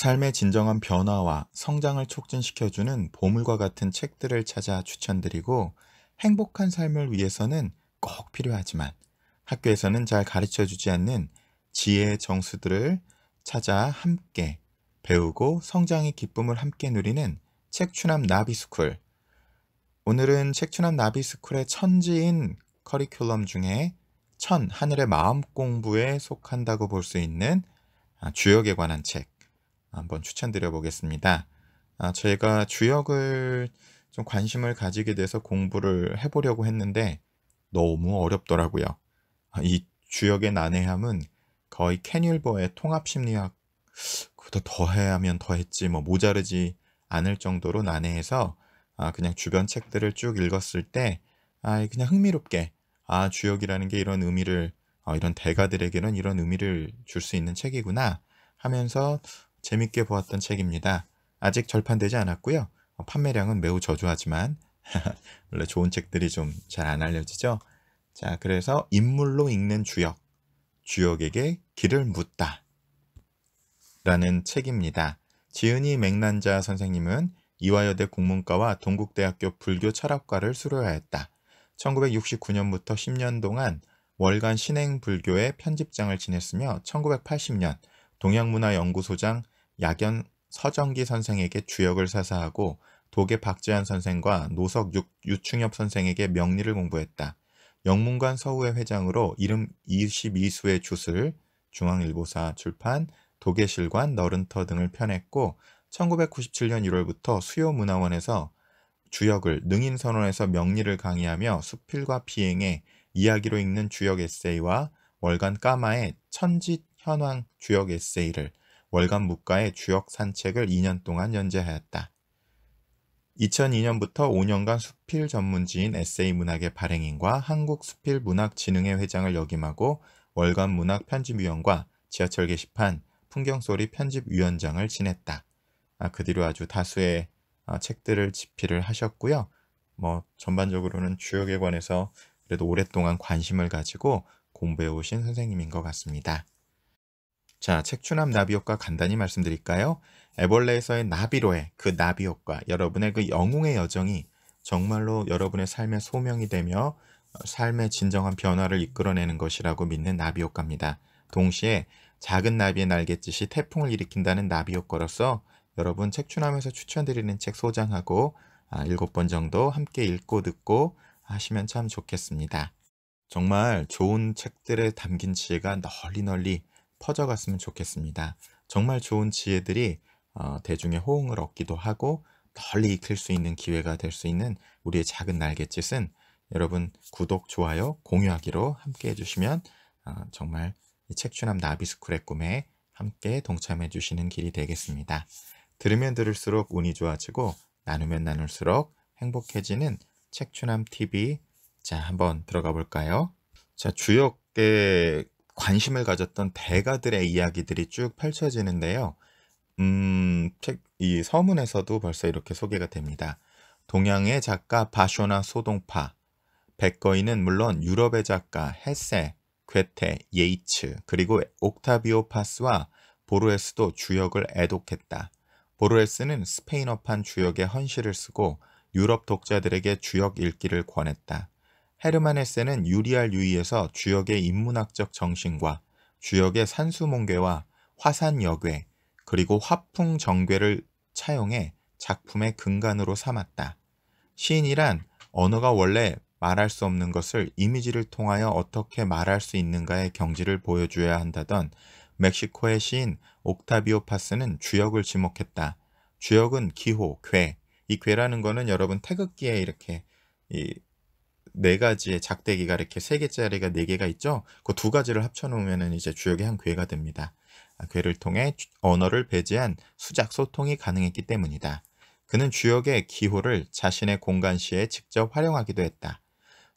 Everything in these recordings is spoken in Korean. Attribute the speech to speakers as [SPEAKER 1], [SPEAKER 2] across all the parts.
[SPEAKER 1] 삶의 진정한 변화와 성장을 촉진시켜주는 보물과 같은 책들을 찾아 추천드리고 행복한 삶을 위해서는 꼭 필요하지만 학교에서는 잘 가르쳐 주지 않는 지혜의 정수들을 찾아 함께 배우고 성장의 기쁨을 함께 누리는 책추남 나비스쿨. 오늘은 책추남 나비스쿨의 천지인 커리큘럼 중에 천, 하늘의 마음 공부에 속한다고 볼 수 있는 주역에 관한 책, 한번 추천드려 보겠습니다. 아, 제가 주역을 좀 관심을 가지게 돼서 공부를 해보려고 했는데 너무 어렵더라고요. 아, 이 주역의 난해함은 거의 캐닐버의 통합심리학 그것도 더해하면 더했지 뭐 모자르지 않을 정도로 난해해서 아, 그냥 주변 책들을 쭉 읽었을 때 아, 그냥 흥미롭게 아 주역이라는 게 이런 의미를 어, 이런 대가들에게는 이런 의미를 줄 수 있는 책이구나 하면서 재밌게 보았던 책입니다. 아직 절판되지 않았고요. 어, 판매량은 매우 저조하지만 원래 좋은 책들이 좀 잘 안 알려지죠. 자, 그래서 인물로 읽는 주역, 주역에게 길을 묻다 라는 책입니다. 지은이 맥난자 선생님은 이화여대 국문과와 동국대학교 불교 철학과를 수료하였다. 1969년부터 10년 동안 월간 신행 불교의 편집장을 지냈으며 1980년 동양문화연구소장 약연 서정기 선생에게 주역을 사사하고 독의 박재환 선생과 노석 육, 유충엽 선생에게 명리를 공부했다. 영문관 서우회 회장으로 이름 22수의 주술, 중앙일보사 출판, 도계실관, 너른터 등을 펴냈고 1997년 1월부터 수요문화원에서 주역을 능인선언에서 명리를 강의하며 수필과 비행에 이야기로 읽는 주역 에세이와 월간 까마의 천지 현황 주역 에세이를 월간 무가의 주역 산책을 2년 동안 연재하였다. 2002년부터 5년간 수필 전문지인 에세이 문학의 발행인과 한국수필문학진흥회 회장을 역임하고 월간 문학 편집위원과 지하철 게시판, 풍경소리 편집위원장을 지냈다. 아, 그 뒤로 아주 다수의 아, 책들을 집필을 하셨고요. 뭐 전반적으로는 주역에 관해서 그래도 오랫동안 관심을 가지고 공부해 오신 선생님인 것 같습니다. 자, 책추남 나비 효과 간단히 말씀드릴까요? 애벌레에서의 나비로의 그 나비 효과, 여러분의 그 영웅의 여정이 정말로 여러분의 삶의 소명이 되며 어, 삶의 진정한 변화를 이끌어내는 것이라고 믿는 나비 효과입니다. 동시에 작은 나비의 날갯짓이 태풍을 일으킨다는 나비 효과로서 여러분 책추남에서 추천드리는 책 소장하고 아, 7번 정도 함께 읽고 듣고 하시면 참 좋겠습니다. 정말 좋은 책들에 담긴 지혜가 널리 널리 퍼져갔으면 좋겠습니다. 정말 좋은 지혜들이 어, 대중의 호응을 얻기도 하고 널리 익힐 수 있는 기회가 될 수 있는 우리의 작은 날갯짓은 여러분 구독, 좋아요, 공유하기로 함께 해주시면 어, 정말 이 책추남 나비스쿨의 꿈에 함께 동참해 주시는 길이 되겠습니다. 들으면 들을수록 운이 좋아지고 나누면 나눌수록 행복해지는 책추남 TV 자 한번 들어가 볼까요? 자 주역의 관심을 가졌던 대가들의 이야기들이 쭉 펼쳐지는데요. 음, 책, 이 서문에서도 벌써 이렇게 소개가 됩니다. 동양의 작가 바쇼나 소동파, 백거인은 물론 유럽의 작가 헤세, 괴테, 예이츠, 그리고 옥타비오 파스와 보르헤스도 주역을 애독했다. 보르헤스는 스페인어판 주역의 헌시를 쓰고 유럽 독자들에게 주역 읽기를 권했다. 헤르만 헤세는 유리알 유의에서 주역의 인문학적 정신과 주역의 산수몽괴와 화산여괴 그리고 화풍정괴를 차용해 작품의 근간으로 삼았다. 시인이란 언어가 원래 말할 수 없는 것을 이미지를 통하여 어떻게 말할 수 있는가의 경지를 보여줘야 한다던 멕시코의 시인 옥타비오 파스는 주역을 지목했다. 주역은 기호, 괴. 이 괴라는 거는 여러분 태극기에 이렇게 이네 가지의 작대기가 이렇게 세 개짜리가 네 개가 있죠. 그 두 가지를 합쳐놓으면 이제 주역의 한 궤가 됩니다. 궤를 아, 통해 언어를 배제한 수작 소통이 가능했기 때문이다. 그는 주역의 기호를 자신의 공간 시에 직접 활용하기도 했다.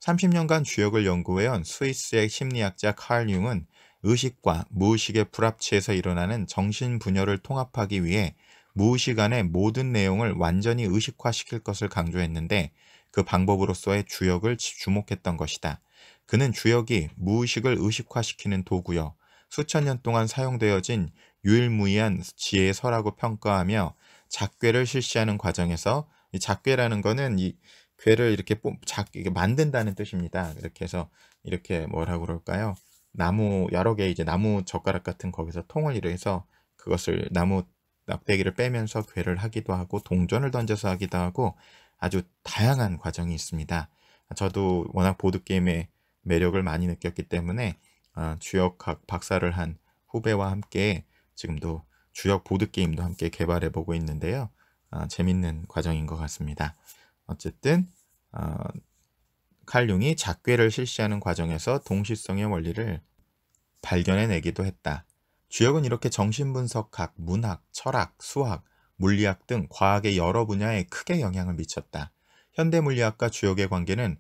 [SPEAKER 1] 30년간 주역을 연구해온 스위스의 심리학자 칼 융은 의식과 무의식의 불합치에서 일어나는 정신 분열을 통합하기 위해 무의식 안의 모든 내용을 완전히 의식화시킬 것을 강조했는데 그 방법으로서의 주역을 주목했던 것이다. 그는 주역이 무의식을 의식화시키는 도구여 수천 년 동안 사용되어진 유일무이한 지혜의 서라고 평가하며 작괴를 실시하는 과정에서 이 작괴라는 거는 이 괴를 이렇게 뽑, 작, 이게 만든다는 뜻입니다. 이렇게 해서 이렇게 뭐라 고 그럴까요? 나무 여러 개 이제 나무 젓가락 같은 거기서 통을 이래서 그것을 나무 낙대기를 빼면서 괴를 하기도 하고 동전을 던져서 하기도 하고 아주 다양한 과정이 있습니다. 저도 워낙 보드게임의 매력을 많이 느꼈기 때문에 어, 주역학 박사를 한 후배와 함께 지금도 주역 보드게임도 함께 개발해 보고 있는데요. 어, 재밌는 과정인 것 같습니다. 어쨌든 어, 칼융이 작괴를 실시하는 과정에서 동시성의 원리를 발견해내기도 했다. 주역은 이렇게 정신분석학, 문학, 철학, 수학, 물리학 등 과학의 여러 분야에 크게 영향을 미쳤다. 현대 물리학과 주역의 관계는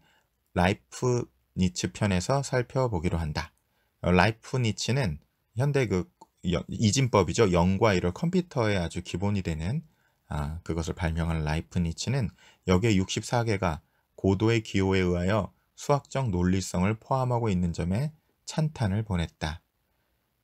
[SPEAKER 1] 라이프 니츠 편에서 살펴보기로 한다. 어, 라이프 니츠는 현대 그 이진법이죠. 영과 이를 컴퓨터의 아주 기본이 되는 아, 그것을 발명한 라이프 니츠는 여기에 64개가 고도의 기호에 의하여 수학적 논리성을 포함하고 있는 점에 찬탄을 보냈다.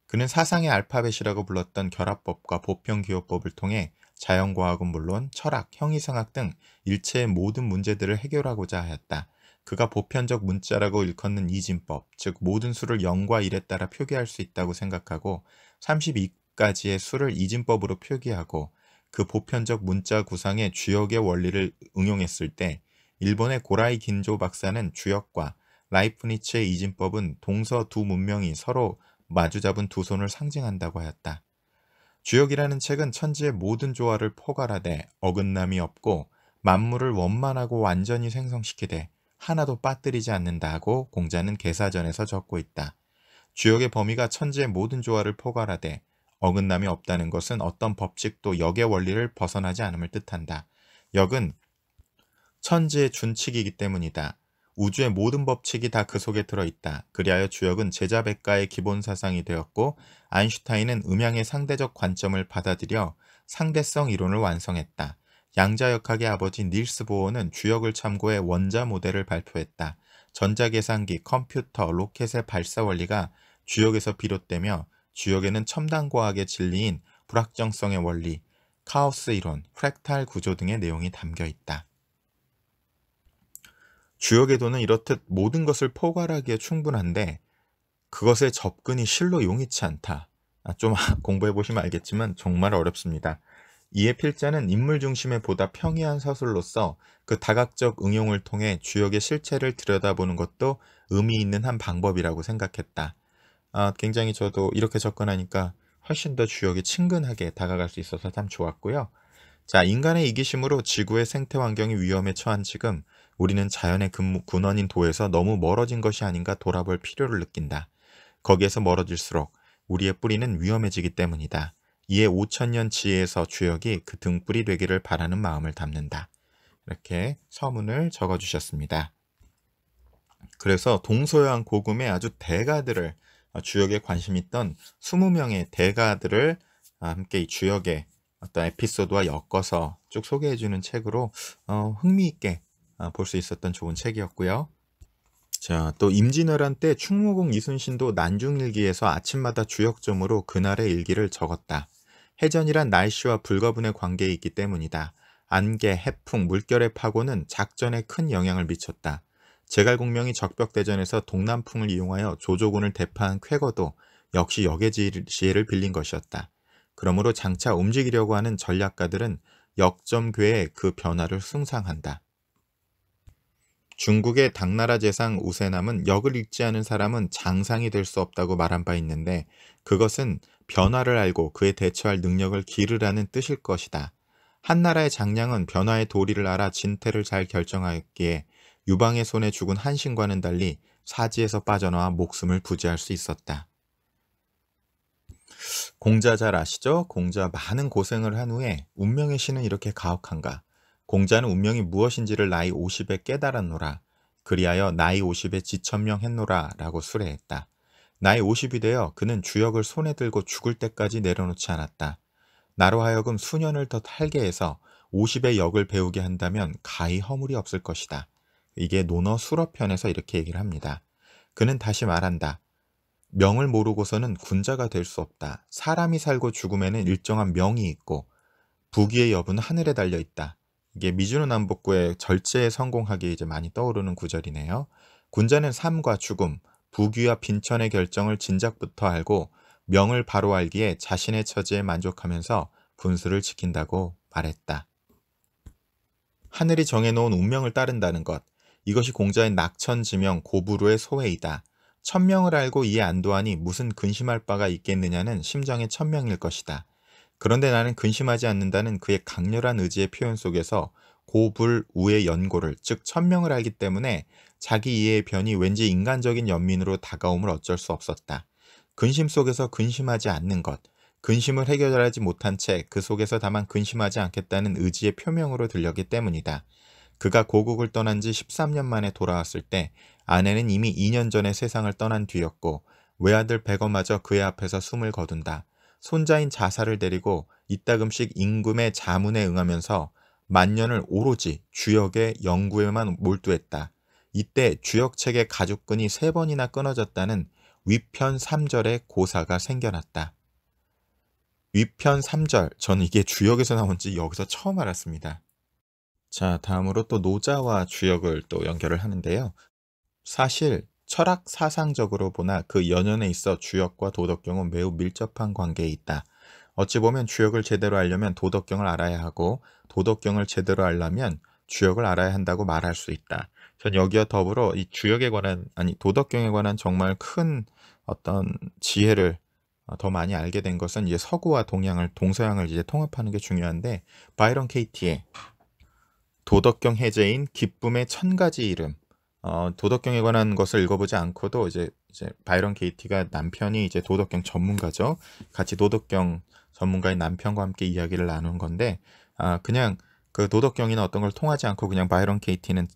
[SPEAKER 1] 그는 사상의 알파벳이라고 불렀던 결합법과 보편기호법을 통해 자연과학은 물론 철학, 형이상학 등 일체의 모든 문제들을 해결하고자 하였다. 그가 보편적 문자라고 일컫는 이진법, 즉 모든 수를 0과 1에 따라 표기할 수 있다고 생각하고 3 2까지의 수를 이진법으로 표기하고 그 보편적 문자 구상의 주역의 원리를 응용했을 때 일본의 고라이 긴조 박사는 주역과 라이프니츠의 이진법은 동서 두 문명이 서로 마주잡은 두 손을 상징한다고 하였다. 주역이라는 책은 천지의 모든 조화를 포괄하되 어긋남이 없고 만물을 원만하고 완전히 생성시키되 하나도 빠뜨리지 않는다고 공자는 개사전에서 적고 있다. 주역의 범위가 천지의 모든 조화를 포괄하되 어긋남이 없다는 것은 어떤 법칙도 역의 원리를 벗어나지 않음을 뜻한다. 역은 천지의 준칙이기 때문이다. 우주의 모든 법칙이 다 그 속에 들어있다. 그리하여 주역은 제자백가의 기본 사상이 되었고 아인슈타인은 음향의 상대적 관점을 받아들여 상대성 이론을 완성했다. 양자역학의 아버지 닐스 보어는 주역을 참고해 원자 모델을 발표했다. 전자계산기, 컴퓨터, 로켓의 발사 원리가 주역에서 비롯되며 주역에는 첨단 과학의 진리인 불확정성의 원리, 카오스 이론, 프랙탈 구조 등의 내용이 담겨 있다. 주역 계도는 이렇듯 모든 것을 포괄하기에 충분한데 그것의 접근이 실로 용이치 않다. 아, 좀 공부해 보시면 알겠지만 정말 어렵습니다. 이에 필자는 인물 중심에 보다 평이한 서술로서 그 다각적 응용을 통해 주역의 실체를 들여다보는 것도 의미 있는 한 방법이라고 생각했다. 아, 굉장히 저도 이렇게 접근하니까 훨씬 더주역이 친근하게 다가갈 수 있어서 참 좋았고요. 자, 인간의 이기심으로 지구의 생태 환경이 위험에 처한 지금 우리는 자연의 근원인 도에서 너무 멀어진 것이 아닌가 돌아볼 필요를 느낀다. 거기에서 멀어질수록 우리의 뿌리는 위험해지기 때문이다. 이에 5천년 지혜에서 주역이 그 등불이 되기를 바라는 마음을 담는다. 이렇게 서문을 적어주셨습니다. 그래서 동서양 고금의 아주 대가들을 어, 주역에 관심 있던 20명의 대가들을 아, 함께 이 주역의 어떤 에피소드와 엮어서 쭉 소개해주는 책으로 어, 흥미있게 아, 볼수 있었던 좋은 책이었고요. 자, 또 임진왜란 때 충무공 이순신도 난중일기에서 아침마다 주역점으로 그날의 일기를 적었다. 해전이란 날씨와 불가분의 관계에 있기 때문이다. 안개, 해풍, 물결의 파고는 작전에 큰 영향을 미쳤다. 제갈공명이 적벽대전에서 동남풍을 이용하여 조조군을 대파한 쾌거도 역시 역의지혜를 빌린 것이었다. 그러므로 장차 움직이려고 하는 전략가들은 역점괴의 그 변화를 숭상한다. 중국의 당나라 재상 우세남은 역을 읽지 않은 사람은 장상이 될 수 없다고 말한 바 있는데 그것은 변화를 알고 그에 대처할 능력을 기르라는 뜻일 것이다. 한 나라의 장량은 변화의 도리를 알아 진퇴를 잘 결정하였기에 유방의 손에 죽은 한신과는 달리 사지에서 빠져나와 목숨을 부지할 수 있었다. 공자 잘 아시죠? 공자 많은 고생을 한 후에 운명의 신은 이렇게 가혹한가? 공자는 운명이 무엇인지를 나이 50에 깨달았노라. 그리하여 나이 50에 지천명했노라 라고 수레했다. 나이 50이 되어 그는 주역을 손에 들고 죽을 때까지 내려놓지 않았다. 나로 하여금 수년을 더 탈게 해서 50의 역을 배우게 한다면 가히 허물이 없을 것이다. 이게 논어 수러편에서 이렇게 얘기를 합니다. 그는 다시 말한다. 명을 모르고서는 군자가 될 수 없다. 사람이 살고 죽음에는 일정한 명이 있고 부귀의 여부는 하늘에 달려 있다. 이게 미주노 남북구의 절제에 성공하기 이제 많이 떠오르는 구절이네요. 군자는 삶과 죽음, 부귀와 빈천의 결정을 진작부터 알고 명을 바로 알기에 자신의 처지에 만족하면서 분수를 지킨다고 말했다. 하늘이 정해놓은 운명을 따른다는 것, 이것이 공자의 낙천지명 고부루의 소회이다. 천명을 알고 이에 안도하니 무슨 근심할 바가 있겠느냐는 심정의 천명일 것이다. 그런데 나는 근심하지 않는다는 그의 강렬한 의지의 표현 속에서 고불우의 연고를 즉 천명을 알기 때문에 자기 이해의 변이 왠지 인간적인 연민으로 다가옴을 어쩔 수 없었다. 근심 속에서 근심하지 않는 것, 근심을 해결하지 못한 채 그 속에서 다만 근심하지 않겠다는 의지의 표명으로 들렸기 때문이다. 그가 고국을 떠난 지 13년 만에 돌아왔을 때 아내는 이미 2년 전에 세상을 떠난 뒤였고 외아들 백어마저 그의 앞에서 숨을 거둔다. 손자인 자사를 데리고 이따금씩 임금의 자문에 응하면서 만년을 오로지 주역의 연구에만 몰두했다. 이때 주역책의 가죽끈이 세 번이나 끊어졌다는 위편 3절의 고사가 생겨났다. 위편 3절, 전 이게 주역에서 나온지 여기서 처음 알았습니다. 자, 다음으로 또 노자와 주역을 또 연결을 하는데요. 사실 철학 사상적으로 보나 그 연연에 있어 주역과 도덕경은 매우 밀접한 관계에 있다. 어찌 보면 주역을 제대로 알려면 도덕경을 알아야 하고 도덕경을 제대로 알려면 주역을 알아야 한다고 말할 수 있다. 전 여기와 더불어 이 주역에 관한 아니 도덕경에 관한 정말 큰 어떤 지혜를 어, 더 많이 알게 된 것은 이제 서구와 동양을 동서양을 이제 통합하는 게 중요한데 바이런 케이티의 도덕경 해제인 기쁨의 천 가지 이름 어, 도덕경에 관한 것을 읽어보지 않고도 이제 이제 바이런 게이티가 남편이 이제 도덕경 전문가죠. 같이 도덕경 전문가인 남편과 함께 이야기를 나눈 건데 아 그냥 그 도덕경이나 어떤 걸 통하지 않고 그냥 바이런 게이티는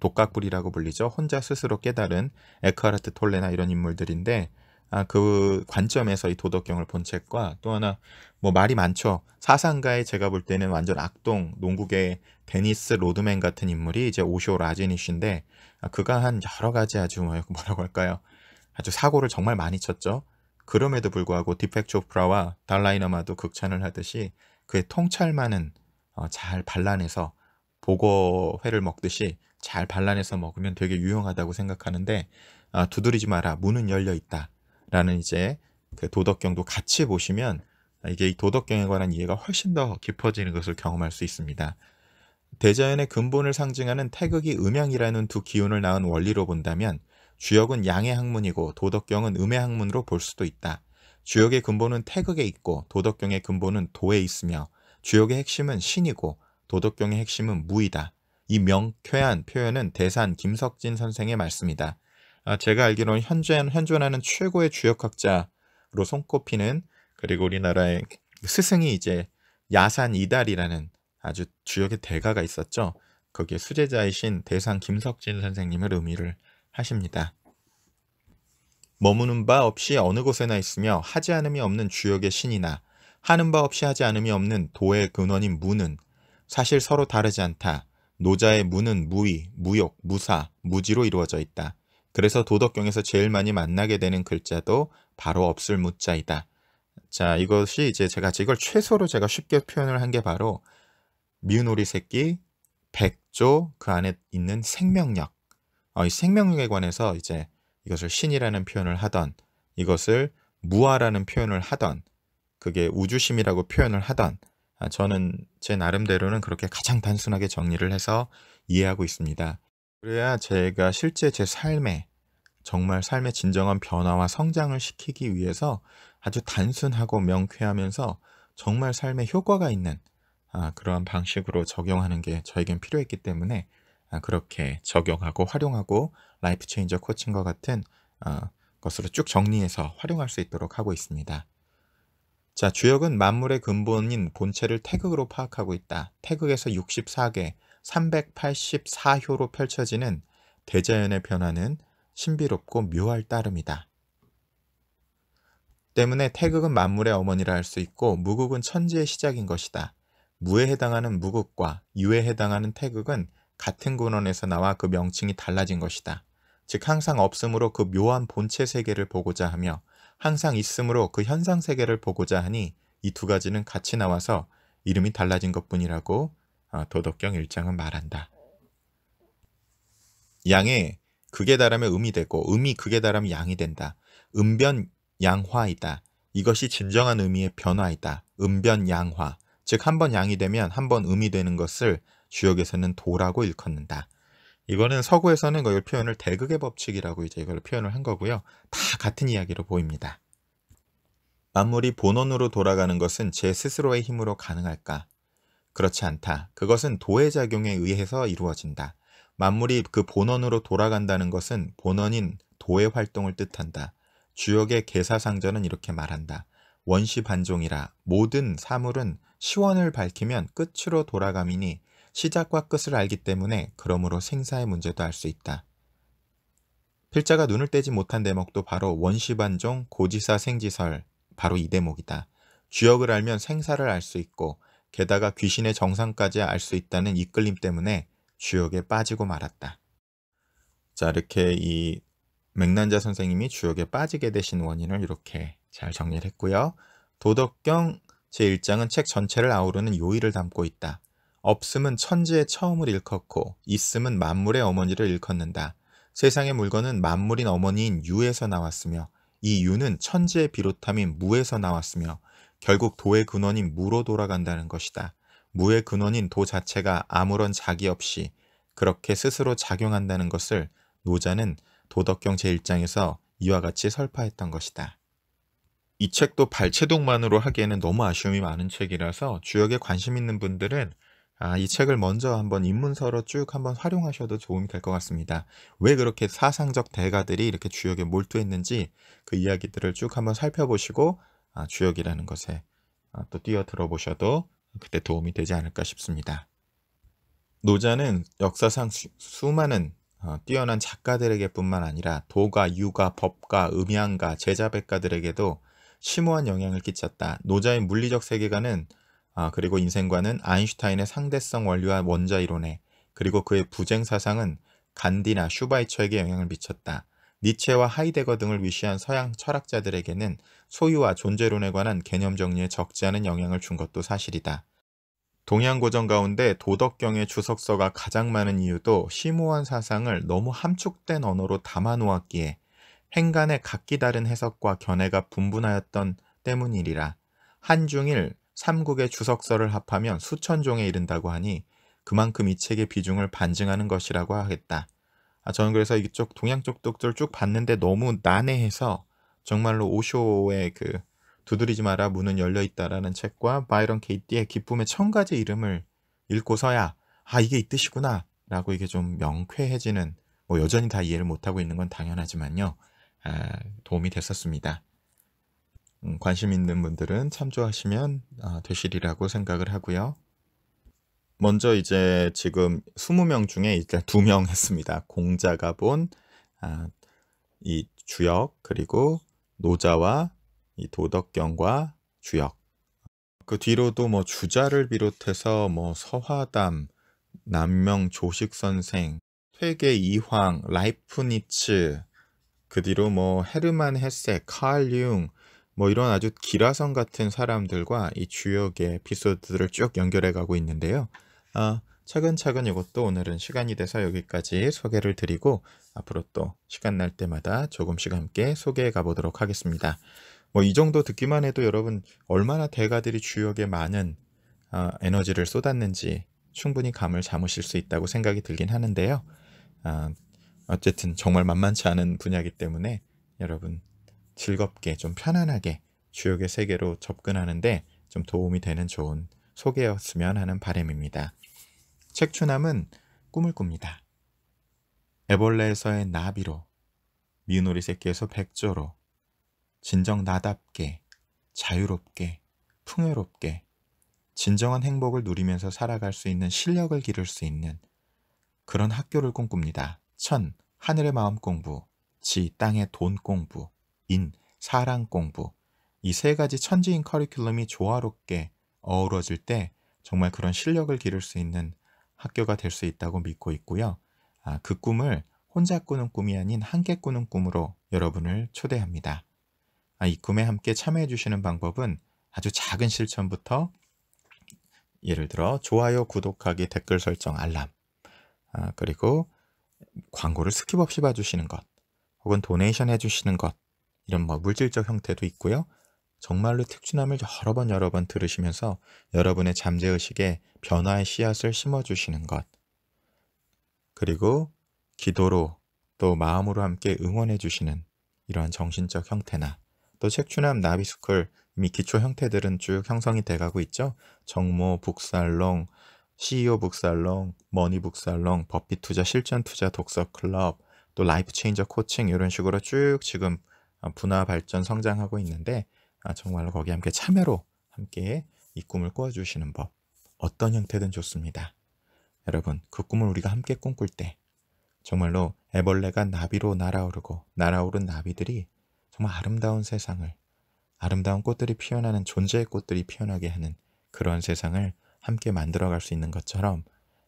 [SPEAKER 1] 독각불이라고 불리죠. 혼자 스스로 깨달은 에크하르트 톨레나 이런 인물들인데 아, 그 관점에서 이 도덕경을 본 책과 또 하나 뭐 말이 많죠. 사상가에 제가 볼 때는 완전 악동 농국의 데니스 로드맨 같은 인물이 이제 오쇼 라지니쉬인데 아, 그가 한 여러 가지 아주 뭐 뭐라고 할까요? 아주 사고를 정말 많이 쳤죠. 그럼에도 불구하고 디펙 초프라와 달라이너마도 극찬을 하듯이 그의 통찰만은 어, 잘발란해서 보고회를 먹듯이 잘발란해서 먹으면 되게 유용하다고 생각하는데 아, 두드리지 마라 문은 열려 있다 라는 이제 그 도덕경도 같이 보시면 이게 이 도덕경에 관한 이해가 훨씬 더 깊어지는 것을 경험할 수 있습니다. 대자연의 근본을 상징하는 태극이 음양이라는 두 기운을 낳은 원리로 본다면 주역은 양의 학문이고 도덕경은 음의 학문으로 볼 수도 있다. 주역의 근본은 태극에 있고 도덕경의 근본은 도에 있으며 주역의 핵심은 신이고 도덕경의 핵심은 무이다. 이 명쾌한 표현은 대산 김석진 선생의 말씀이다. 아, 제가 알기로는 현존, 현존하는 최고의 주역학자로 손꼽히는 그리고 우리나라의 스승이 이제 야산 이달이라는 아주 주역의 대가가 있었죠. 거기에 수제자이신 대상 김석진 선생님을 의미를 하십니다. 머무는 바 없이 어느 곳에나 있으며 하지 않음이 없는 주역의 신이나 하는 바 없이 하지 않음이 없는 도의 근원인 무는 사실 서로 다르지 않다. 노자의 무는 무위 무욕, 무사, 무지로 이루어져 있다. 그래서 도덕경에서 제일 많이 만나게 되는 글자도 바로 없을 무자이다. 자, 이것이 이제 제가 이걸 최소로 제가 쉽게 표현을 한 게 바로 미운오리 새끼, 백조 그 안에 있는 생명력. 어, 이 생명력에 관해서 이제 이것을 신이라는 표현을 하던 이것을 무아라는 표현을 하던 그게 우주심이라고 표현을 하던 아, 저는 제 나름대로는 그렇게 가장 단순하게 정리를 해서 이해하고 있습니다. 그래야 제가 실제 제 삶에 정말 삶의 진정한 변화와 성장을 시키기 위해서 아주 단순하고 명쾌하면서 정말 삶에 효과가 있는 아, 그러한 방식으로 적용하는 게 저에겐 필요했기 때문에 아, 그렇게 적용하고 활용하고 라이프 체인저 코칭과 같은 아, 것으로 쭉 정리해서 활용할 수 있도록 하고 있습니다. 자, 주역은 만물의 근본인 본체를 태극으로 파악하고 있다. 태극에서 64개, 384효로 펼쳐지는 대자연의 변화는 신비롭고 묘할 따름이다. 때문에 태극은 만물의 어머니라 할 수 있고 무극은 천지의 시작인 것이다. 무에 해당하는 무극과 유에 해당하는 태극은 같은 근원에서 나와 그 명칭이 달라진 것이다. 즉 항상 없음으로 그 묘한 본체 세계를 보고자 하며 항상 있음으로 그 현상 세계를 보고자 하니 이 두 가지는 같이 나와서 이름이 달라진 것뿐이라고 아, 도덕경 1장은 말한다. 양의 극에 달하면 음이 되고 음이 극에 달하면 양이 된다. 음변 양화이다. 이것이 진정한 의미의 변화이다. 음변 양화. 즉 한 번 양이 되면 한 번 음이 되는 것을 주역에서는 도라고 일컫는다. 이거는 서구에서는 이걸 표현을 대극의 법칙이라고 이제 이걸 표현을 한 거고요. 다 같은 이야기로 보입니다. 만물이 본원으로 돌아가는 것은 제 스스로의 힘으로 가능할까? 그렇지 않다. 그것은 도의작용에 의해서 이루어진다. 만물이 그 본원으로 돌아간다는 것은 본원인 도의 활동을 뜻한다. 주역의 개사상전은 이렇게 말한다. 원시반종이라 모든 사물은 시원을 밝히면 끝으로 돌아감이니 시작과 끝을 알기 때문에 그러므로 생사의 문제도 알 수 있다. 필자가 눈을 떼지 못한 대목도 바로 원시반종 고지사 생지설 바로 이 대목이다. 주역을 알면 생사를 알 수 있고 게다가 귀신의 정상까지 알 수 있다는 이끌림 때문에 주역에 빠지고 말았다. 자 이렇게 이 맥난자 선생님이 주역에 빠지게 되신 원인을 이렇게 잘 정리를 했고요. 도덕경 제1장은 책 전체를 아우르는 요의를 담고 있다. 없음은 천지의 처음을 일컫고 있음은 만물의 어머니를 일컫는다. 세상의 물건은 만물인 어머니인 유에서 나왔으며 이 유는 천지의 비롯함인 무에서 나왔으며 결국 도의 근원인 무로 돌아간다는 것이다. 무의 근원인 도 자체가 아무런 자기 없이 그렇게 스스로 작용한다는 것을 노자는 도덕경 제1장에서 이와 같이 설파했던 것이다. 이 책도 발췌동만으로 하기에는 너무 아쉬움이 많은 책이라서 주역에 관심 있는 분들은 아, 이 책을 먼저 한번 입문서로 쭉 한번 활용하셔도 도움이 될 것 같습니다. 왜 그렇게 사상적 대가들이 이렇게 주역에 몰두했는지 그 이야기들을 쭉 한번 살펴보시고 아, 주역이라는 것에 아, 또 뛰어들어 보셔도 그때 도움이 되지 않을까 싶습니다. 노자는 역사상 수, 많은 어, 뛰어난 작가들에게 뿐만 아니라 도가, 유가, 법가, 음양가, 제자백가들에게도 심오한 영향을 끼쳤다. 노자의 물리적 세계관은 아, 그리고 인생관은 아인슈타인의 상대성 원리와 원자 이론에 그리고 그의 부쟁 사상은 간디나 슈바이처에게 영향을 미쳤다. 니체와 하이데거 등을 위시한 서양 철학자들에게는 소유와 존재론에 관한 개념 정리에 적지 않은 영향을 준 것도 사실이다. 동양 고전 가운데 도덕경의 주석서가 가장 많은 이유도 심오한 사상을 너무 함축된 언어로 담아놓았기에 행간의 각기 다른 해석과 견해가 분분하였던 때문이리라. 한중일 삼국의 주석서를 합하면 수천 종에 이른다고 하니 그만큼 이 책의 비중을 반증하는 것이라고 하겠다. 아, 저는 그래서 이쪽 동양 쪽독들쭉 봤는데 너무 난해해서 정말로 오쇼의 그 두드리지 마라 문은 열려 있다라는 책과 바이런 케이티의 기쁨의 천 가지 이름을 읽고서야 아 이게 이 뜻이구나라고 이게 좀 명쾌해지는 뭐 여전히 다 이해를 못하고 있는 건 당연하지만요 아, 도움이 됐었습니다. 음, 관심 있는 분들은 참조하시면 아, 되시리라고 생각을 하고요. 먼저 이제 지금 20명 중에 일단 두 명 했습니다. 공자가 본, 아, 이 주역, 그리고 노자와 이 도덕경과 주역. 그 뒤로도 뭐 주자를 비롯해서 뭐 서화담, 남명 조식 선생, 퇴계 이황, 라이프니츠, 그 뒤로 뭐 헤르만 헤세, 칼 융, 뭐 이런 아주 기라성 같은 사람들과 이 주역의 에피소드들을 쭉 연결해 가고 있는데요. 아, 차근차근 이것도 오늘은 시간이 돼서 여기까지 소개를 드리고 앞으로 또 시간 날 때마다 조금씩 함께 소개해 가보도록 하겠습니다. 뭐 이 정도 듣기만 해도 여러분 얼마나 대가들이 주역에 많은 아, 에너지를 쏟았는지 충분히 감을 잡으실 수 있다고 생각이 들긴 하는데요. 아, 어쨌든 정말 만만치 않은 분야이기 때문에 여러분 즐겁게 좀 편안하게 주역의 세계로 접근하는데 좀 도움이 되는 좋은 소개였으면 하는 바람입니다. 책추남은 꿈을 꿉니다. 애벌레에서의 나비로, 미노리 새끼에서 백조로, 진정 나답게, 자유롭게, 풍요롭게, 진정한 행복을 누리면서 살아갈 수 있는 실력을 기를 수 있는 그런 학교를 꿈꿉니다. 천, 하늘의 마음 공부, 지, 땅의 돈 공부, 인, 사랑 공부. 이 세 가지 천지인 커리큘럼이 조화롭게 어우러질 때 정말 그런 실력을 기를 수 있는 학교가 될 수 있다고 믿고 있고요. 아, 그 꿈을 혼자 꾸는 꿈이 아닌 함께 꾸는 꿈으로 여러분을 초대합니다. 아, 이 꿈에 함께 참여해 주시는 방법은 아주 작은 실천부터 예를 들어 좋아요, 구독하기, 댓글 설정, 알람 아, 그리고 광고를 스킵 없이 봐주시는 것 혹은 도네이션 해주시는 것 이런 뭐 물질적 형태도 있고요. 정말로 특수남을 여러 번 여러 번 들으시면서 여러분의 잠재의식에 변화의 씨앗을 심어주시는 것. 그리고 기도로 또 마음으로 함께 응원해주시는 이러한 정신적 형태나 또 책추남 나비스쿨 이미 기초 형태들은 쭉 형성이 돼가고 있죠. 정모, 북살롱, CEO 북살롱, 머니 북살롱, 버핏 투자, 실전 투자, 독서 클럽, 또 라이프 체인저 코칭 이런 식으로 쭉 지금 분화 발전 성장하고 있는데 아, 정말로 거기 함께 참여로 함께 이 꿈을 꾸어주시는 법 어떤 형태든 좋습니다. 여러분 그 꿈을 우리가 함께 꿈꿀 때 정말로 애벌레가 나비로 날아오르고 날아오른 나비들이 정말 아름다운 세상을 아름다운 꽃들이 피어나는 존재의 꽃들이 피어나게 하는 그런 세상을 함께 만들어갈 수 있는 것처럼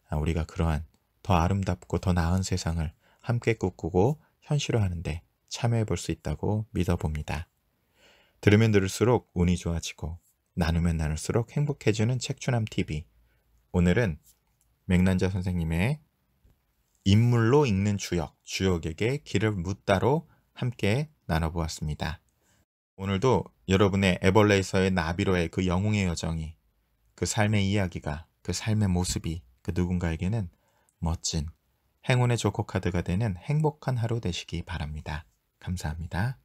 [SPEAKER 1] 아, 우리가 그러한 더 아름답고 더 나은 세상을 함께 꿈꾸고 현실화하는데 참여해 볼 수 있다고 믿어봅니다. 들으면 들을수록 운이 좋아지고 나누면 나눌수록 행복해지는 책추남 TV. 오늘은 맥난자 선생님의 인물로 읽는 주역, 주역에게 길을 묻다로 함께 나눠보았습니다. 오늘도 여러분의 에벌레이서의 나비로의 그 영웅의 여정이 그 삶의 이야기가 그 삶의 모습이 그 누군가에게는 멋진 행운의 조커 카드가 되는 행복한 하루 되시기 바랍니다. 감사합니다.